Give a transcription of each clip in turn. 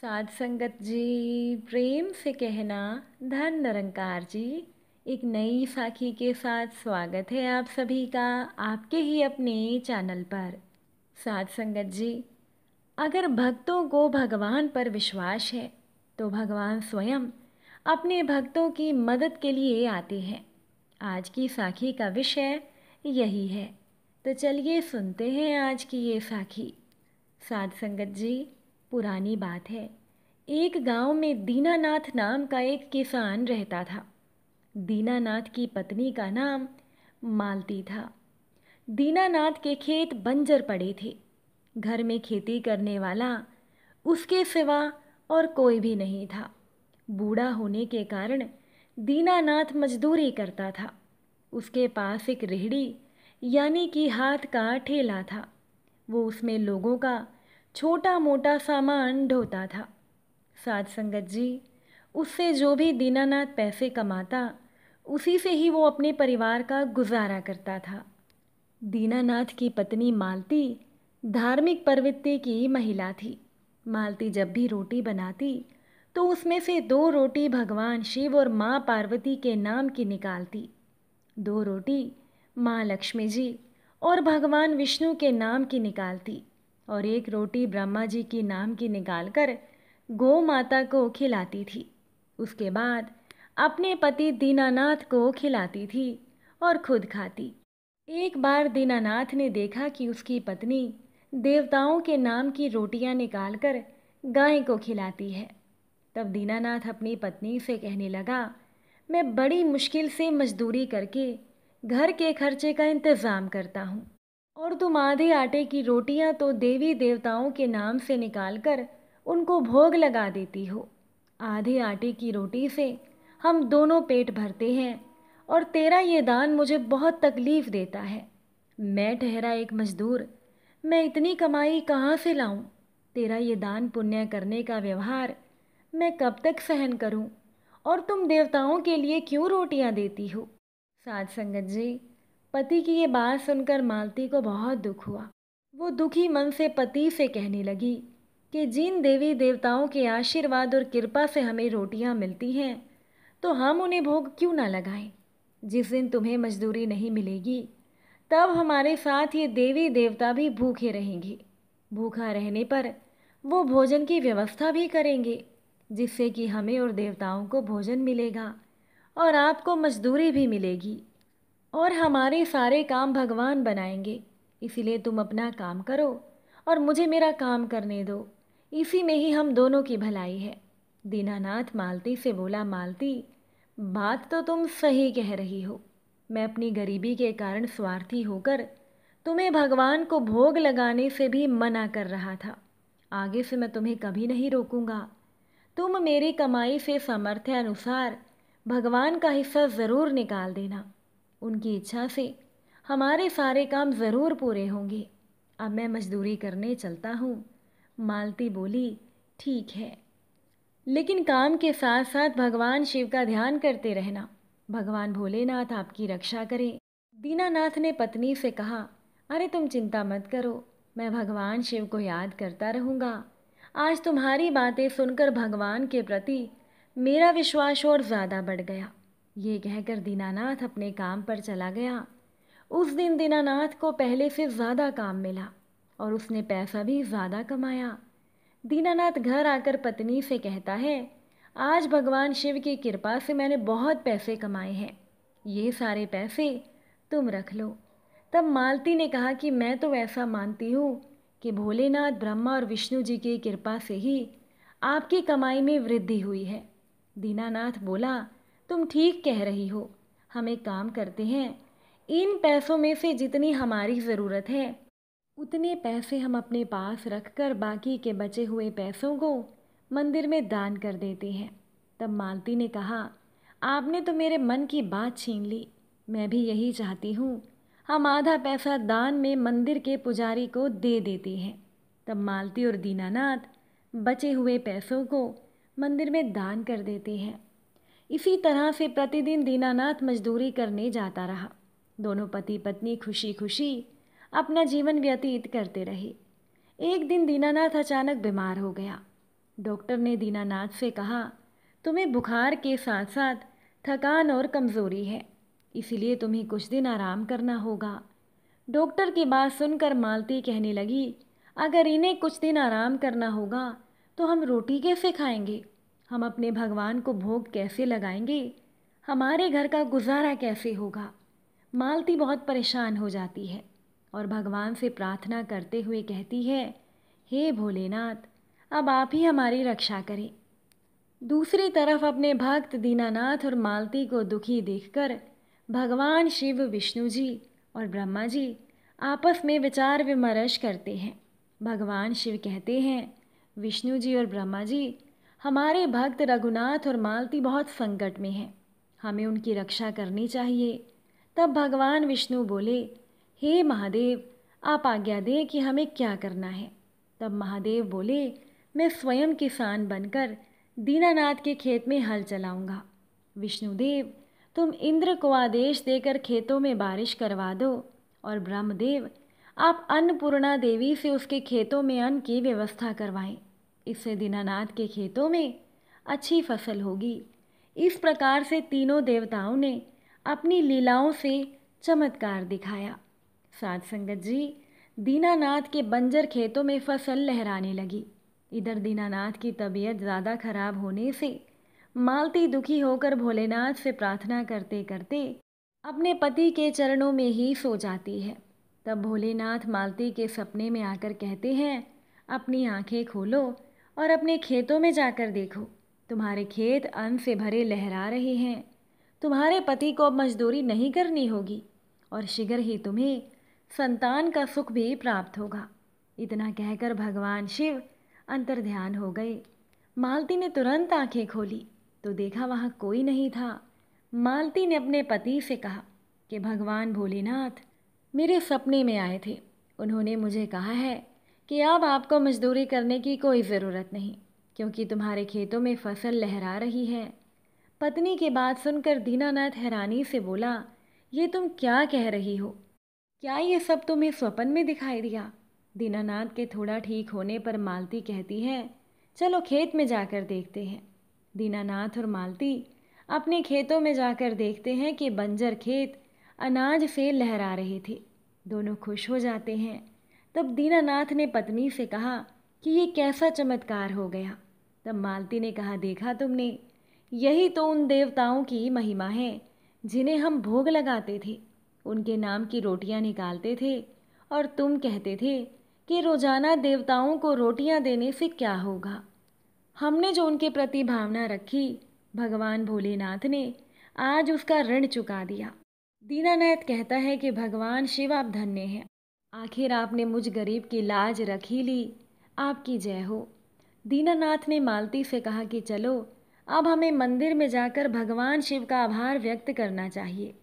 साध संगत जी प्रेम से कहना धन निरंकार जी एक नई साखी के साथ स्वागत है आप सभी का आपके ही अपने चैनल पर साध संगत जी अगर भक्तों को भगवान पर विश्वास है तो भगवान स्वयं अपने भक्तों की मदद के लिए आते हैं आज की साखी का विषय यही है तो चलिए सुनते हैं आज की ये साखी साध संगत जी पुरानी बात है एक गांव में दीनानाथ नाम का एक किसान रहता था दीनानाथ की पत्नी का नाम मालती था दीनानाथ के खेत बंजर पड़े थे घर में खेती करने वाला उसके सिवा और कोई भी नहीं था बूढ़ा होने के कारण दीनानाथ मजदूरी करता था उसके पास एक रेहड़ी यानी कि हाथ का ठेला था वो उसमें लोगों का छोटा मोटा सामान ढोता था साध संगत जी उससे जो भी दीनानाथ पैसे कमाता उसी से ही वो अपने परिवार का गुजारा करता था दीनानाथ की पत्नी मालती धार्मिक प्रवृत्ति की महिला थी मालती जब भी रोटी बनाती तो उसमें से दो रोटी भगवान शिव और माँ पार्वती के नाम की निकालती दो रोटी माँ लक्ष्मी जी और भगवान विष्णु के नाम की निकालती और एक रोटी ब्रह्मा जी की नाम की निकाल कर गौ माता को खिलाती थी उसके बाद अपने पति दीनानाथ को खिलाती थी और खुद खाती एक बार दीनानाथ ने देखा कि उसकी पत्नी देवताओं के नाम की रोटियां कर गाय को खिलाती है तब दीनानाथ अपनी पत्नी से कहने लगा मैं बड़ी मुश्किल से मजदूरी करके घर के खर्चे का इंतज़ाम करता हूँ और तुम आधे आटे की रोटियां तो देवी देवताओं के नाम से निकालकर उनको भोग लगा देती हो आधे आटे की रोटी से हम दोनों पेट भरते हैं और तेरा ये दान मुझे बहुत तकलीफ़ देता है मैं ठहरा एक मजदूर मैं इतनी कमाई कहाँ से लाऊं? तेरा ये दान पुण्य करने का व्यवहार मैं कब तक सहन करूं? और तुम देवताओं के लिए क्यों रोटियां देती हो साध संगत जी पति की ये बात सुनकर मालती को बहुत दुख हुआ वो दुखी मन से पति से कहने लगी कि जिन देवी देवताओं के आशीर्वाद और कृपा से हमें रोटियां मिलती हैं तो हम उन्हें भोग क्यों ना लगाएं जिस दिन तुम्हें मजदूरी नहीं मिलेगी तब हमारे साथ ये देवी देवता भी भूखे रहेंगे भूखा रहने पर वो भोजन की व्यवस्था भी करेंगे जिससे कि हमें और देवताओं को भोजन मिलेगा और आपको मजदूरी भी मिलेगी और हमारे सारे काम भगवान बनाएंगे इसीलिए तुम अपना काम करो और मुझे मेरा काम करने दो इसी में ही हम दोनों की भलाई है दीनानाथ मालती से बोला मालती बात तो तुम सही कह रही हो मैं अपनी गरीबी के कारण स्वार्थी होकर तुम्हें भगवान को भोग लगाने से भी मना कर रहा था आगे से मैं तुम्हें कभी नहीं रोकूंगा तुम मेरी कमाई से सामर्थ्य अनुसार भगवान का हिस्सा ज़रूर निकाल देना उनकी इच्छा से हमारे सारे काम ज़रूर पूरे होंगे अब मैं मजदूरी करने चलता हूँ मालती बोली ठीक है लेकिन काम के साथ साथ भगवान शिव का ध्यान करते रहना भगवान भोलेनाथ आपकी रक्षा करें दीनानाथ ने पत्नी से कहा अरे तुम चिंता मत करो मैं भगवान शिव को याद करता रहूँगा आज तुम्हारी बातें सुनकर भगवान के प्रति मेरा विश्वास और ज़्यादा बढ़ गया ये कहकर दीनानाथ अपने काम पर चला गया उस दिन दीनानाथ को पहले से ज़्यादा काम मिला और उसने पैसा भी ज़्यादा कमाया दीनानाथ घर आकर पत्नी से कहता है आज भगवान शिव की कृपा से मैंने बहुत पैसे कमाए हैं ये सारे पैसे तुम रख लो तब मालती ने कहा कि मैं तो ऐसा मानती हूँ कि भोलेनाथ ब्रह्मा और विष्णु जी की कृपा से ही आपकी कमाई में वृद्धि हुई है दीनानाथ बोला तुम ठीक कह रही हो हम एक काम करते हैं इन पैसों में से जितनी हमारी ज़रूरत है उतने पैसे हम अपने पास रखकर बाकी के बचे हुए पैसों को मंदिर में दान कर देते हैं तब मालती ने कहा आपने तो मेरे मन की बात छीन ली मैं भी यही चाहती हूँ हम आधा पैसा दान में मंदिर के पुजारी को दे देते हैं तब मालती और दीनानाथ बचे हुए पैसों को मंदिर में दान कर देते हैं इसी तरह से प्रतिदिन दीनानाथ मजदूरी करने जाता रहा दोनों पति पत्नी खुशी खुशी अपना जीवन व्यतीत करते रहे एक दिन दीनानाथ अचानक बीमार हो गया डॉक्टर ने दीनानाथ से कहा तुम्हें बुखार के साथ साथ थकान और कमज़ोरी है इसलिए तुम्हें कुछ दिन आराम करना होगा डॉक्टर की बात सुनकर मालती कहने लगी अगर इन्हें कुछ दिन आराम करना होगा तो हम रोटी कैसे खाएंगे हम अपने भगवान को भोग कैसे लगाएंगे हमारे घर का गुजारा कैसे होगा मालती बहुत परेशान हो जाती है और भगवान से प्रार्थना करते हुए कहती है हे भोलेनाथ अब आप ही हमारी रक्षा करें दूसरी तरफ अपने भक्त दीनानाथ और मालती को दुखी देखकर भगवान शिव विष्णु जी और ब्रह्मा जी आपस में विचार विमर्श करते हैं भगवान शिव कहते हैं विष्णु जी और ब्रह्मा जी हमारे भक्त रघुनाथ और मालती बहुत संकट में हैं हमें उनकी रक्षा करनी चाहिए तब भगवान विष्णु बोले हे महादेव आप आज्ञा दें कि हमें क्या करना है तब महादेव बोले मैं स्वयं किसान बनकर दीनानाथ के खेत में हल चलाऊंगा विष्णुदेव तुम इंद्र को आदेश देकर खेतों में बारिश करवा दो और ब्रह्मदेव आप अन्नपूर्णा देवी से उसके खेतों में अन्न की व्यवस्था करवाएं इससे दीनानाथ के खेतों में अच्छी फसल होगी इस प्रकार से तीनों देवताओं ने अपनी लीलाओं से चमत्कार दिखाया साध संगत जी दीनानाथ के बंजर खेतों में फसल लहराने लगी इधर दीनानाथ की तबीयत ज़्यादा खराब होने से मालती दुखी होकर भोलेनाथ से प्रार्थना करते करते अपने पति के चरणों में ही सो जाती है तब भोलेनाथ मालती के सपने में आकर कहते हैं अपनी आंखें खोलो और अपने खेतों में जाकर देखो तुम्हारे खेत अन्न से भरे लहरा रहे हैं तुम्हारे पति को अब मजदूरी नहीं करनी होगी और शीघ्र ही तुम्हें संतान का सुख भी प्राप्त होगा इतना कहकर भगवान शिव अंतर ध्यान हो गए मालती ने तुरंत आंखें खोली तो देखा वहाँ कोई नहीं था मालती ने अपने पति से कहा कि भगवान भोलेनाथ मेरे सपने में आए थे उन्होंने मुझे कहा है कि अब आपको मजदूरी करने की कोई ज़रूरत नहीं क्योंकि तुम्हारे खेतों में फसल लहरा रही है पत्नी की बात सुनकर दीनानाथ हैरानी से बोला ये तुम क्या कह रही हो क्या ये सब तुम्हें स्वपन में दिखाई दिया दीनानाथ के थोड़ा ठीक होने पर मालती कहती है चलो खेत में जाकर देखते हैं दीनानाथ और मालती अपने खेतों में जाकर देखते हैं कि बंजर खेत अनाज से लहरा रहे थे दोनों खुश हो जाते हैं तब दीनानाथ ने पत्नी से कहा कि ये कैसा चमत्कार हो गया तब मालती ने कहा देखा तुमने यही तो उन देवताओं की महिमा है जिन्हें हम भोग लगाते थे उनके नाम की रोटियां निकालते थे और तुम कहते थे कि रोजाना देवताओं को रोटियां देने से क्या होगा हमने जो उनके प्रति भावना रखी भगवान भोलेनाथ ने आज उसका ऋण चुका दिया दीनानाथ कहता है कि भगवान शिव आप धन्य हैं आखिर आपने मुझ गरीब की लाज रखी ली आपकी जय हो दीनानाथ ने मालती से कहा कि चलो अब हमें मंदिर में जाकर भगवान शिव का आभार व्यक्त करना चाहिए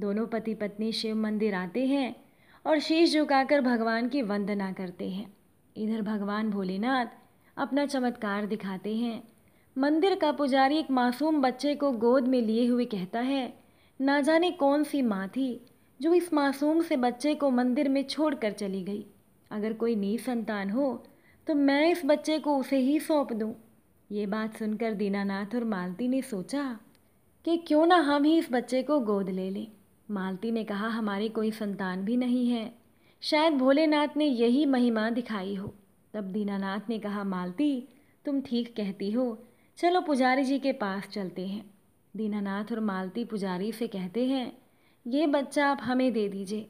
दोनों पति पत्नी शिव मंदिर आते हैं और शीश झुकाकर भगवान की वंदना करते हैं इधर भगवान भोलेनाथ अपना चमत्कार दिखाते हैं मंदिर का पुजारी एक मासूम बच्चे को गोद में लिए हुए कहता है ना जाने कौन सी माँ थी जो इस मासूम से बच्चे को मंदिर में छोड़कर चली गई अगर कोई नीव संतान हो तो मैं इस बच्चे को उसे ही सौंप दूँ ये बात सुनकर दीनानाथ और मालती ने सोचा कि क्यों ना हम ही इस बच्चे को गोद ले लें मालती ने कहा हमारी कोई संतान भी नहीं है शायद भोलेनाथ ने यही महिमा दिखाई हो तब दीनानाथ ने कहा मालती तुम ठीक कहती हो चलो पुजारी जी के पास चलते हैं दीनानाथ और मालती पुजारी से कहते हैं ये बच्चा आप हमें दे दीजिए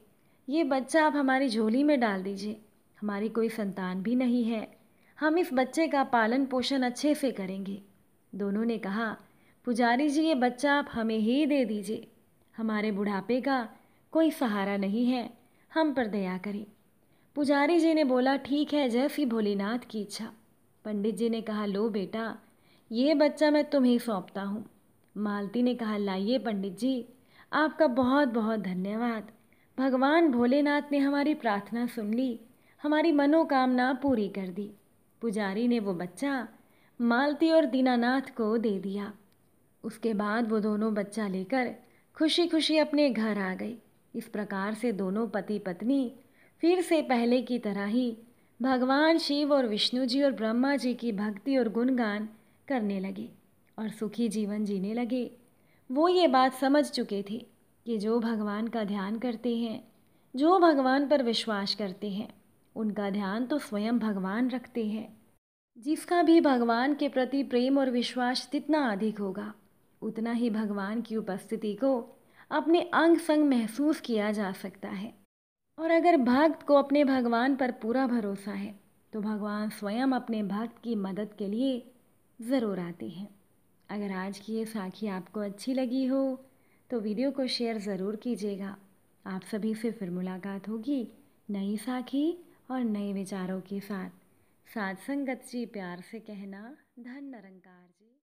ये बच्चा आप हमारी झोली में डाल दीजिए हमारी कोई संतान भी नहीं है हम इस बच्चे का पालन पोषण अच्छे से करेंगे दोनों ने कहा पुजारी जी ये बच्चा आप हमें ही दे दीजिए हमारे बुढ़ापे का कोई सहारा नहीं है हम पर दया करें पुजारी जी ने बोला ठीक है जैसी भोलेनाथ की इच्छा पंडित जी ने कहा लो बेटा ये बच्चा मैं तुम्हें सौंपता हूँ मालती ने कहा लाइए पंडित जी आपका बहुत बहुत धन्यवाद भगवान भोलेनाथ ने हमारी प्रार्थना सुन ली हमारी मनोकामना पूरी कर दी पुजारी ने वो बच्चा मालती और दीनानाथ को दे दिया उसके बाद वो दोनों बच्चा लेकर खुशी खुशी अपने घर आ गए इस प्रकार से दोनों पति पत्नी फिर से पहले की तरह ही भगवान शिव और विष्णु जी और ब्रह्मा जी की भक्ति और गुणगान करने लगे और सुखी जीवन जीने लगे वो ये बात समझ चुके थे कि जो भगवान का ध्यान करते हैं जो भगवान पर विश्वास करते हैं उनका ध्यान तो स्वयं भगवान रखते हैं जिसका भी भगवान के प्रति प्रेम और विश्वास जितना अधिक होगा उतना ही भगवान की उपस्थिति को अपने अंग संग महसूस किया जा सकता है और अगर भक्त को अपने भगवान पर पूरा भरोसा है तो भगवान स्वयं अपने भक्त की मदद के लिए ज़रूर आते हैं अगर आज की ये साखी आपको अच्छी लगी हो तो वीडियो को शेयर ज़रूर कीजिएगा आप सभी से फिर मुलाकात होगी नई साखी और नए विचारों के साथ साथ संगत जी प्यार से कहना धन निरंकार जी